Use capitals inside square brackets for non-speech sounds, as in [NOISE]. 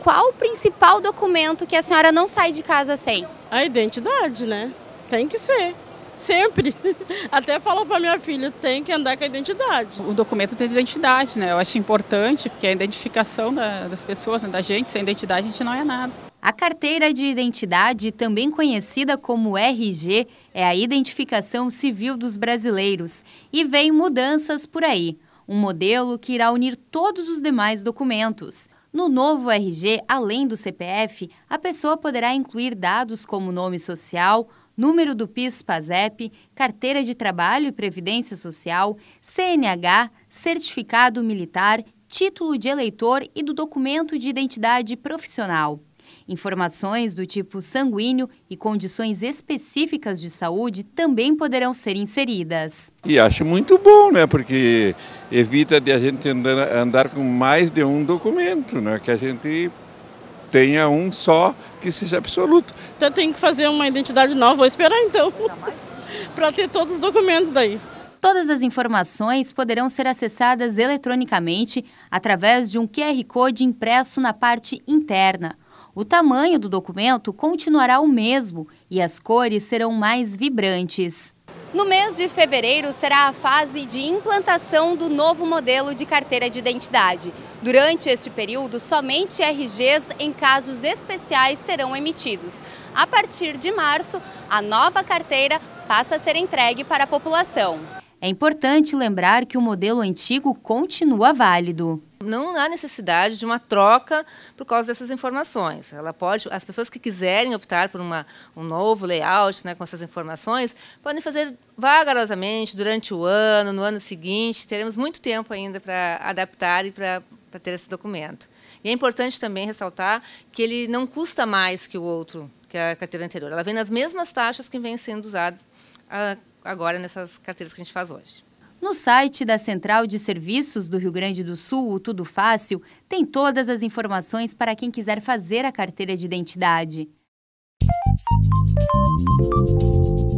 Qual o principal documento que a senhora não sai de casa sem? A identidade, né? Tem que ser. Sempre. [LAUGHS] Até falo para minha filha, tem que andar com a identidade. O documento tem identidade, né? Eu acho importante, porque é a identificação da, das pessoas, né? da gente, sem identidade a gente não é nada. A carteira de identidade, também conhecida como RG, é a identificação civil dos brasileiros e vem mudanças por aí um modelo que irá unir todos os demais documentos. No novo RG, além do CPF, a pessoa poderá incluir dados como nome social, número do PIS/PASEP, carteira de trabalho e previdência social, CNH, certificado militar, título de eleitor e do documento de identidade profissional. Informações do tipo sanguíneo e condições específicas de saúde também poderão ser inseridas. E acho muito bom, né? Porque evita de a gente andar, andar com mais de um documento, né? Que a gente tenha um só que seja absoluto. Então tem que fazer uma identidade nova, vou esperar então, [LAUGHS] para ter todos os documentos daí. Todas as informações poderão ser acessadas eletronicamente através de um QR Code impresso na parte interna. O tamanho do documento continuará o mesmo e as cores serão mais vibrantes. No mês de fevereiro será a fase de implantação do novo modelo de carteira de identidade. Durante este período, somente RGs em casos especiais serão emitidos. A partir de março, a nova carteira passa a ser entregue para a população. É importante lembrar que o modelo antigo continua válido. Não há necessidade de uma troca por causa dessas informações. Ela pode, as pessoas que quiserem optar por uma, um novo layout né, com essas informações, podem fazer vagarosamente durante o ano, no ano seguinte. Teremos muito tempo ainda para adaptar e para ter esse documento. E é importante também ressaltar que ele não custa mais que o outro, que a carteira anterior. Ela vem nas mesmas taxas que vem sendo usada ah, agora nessas carteiras que a gente faz hoje. No site da Central de Serviços do Rio Grande do Sul, o Tudo Fácil, tem todas as informações para quem quiser fazer a carteira de identidade. Música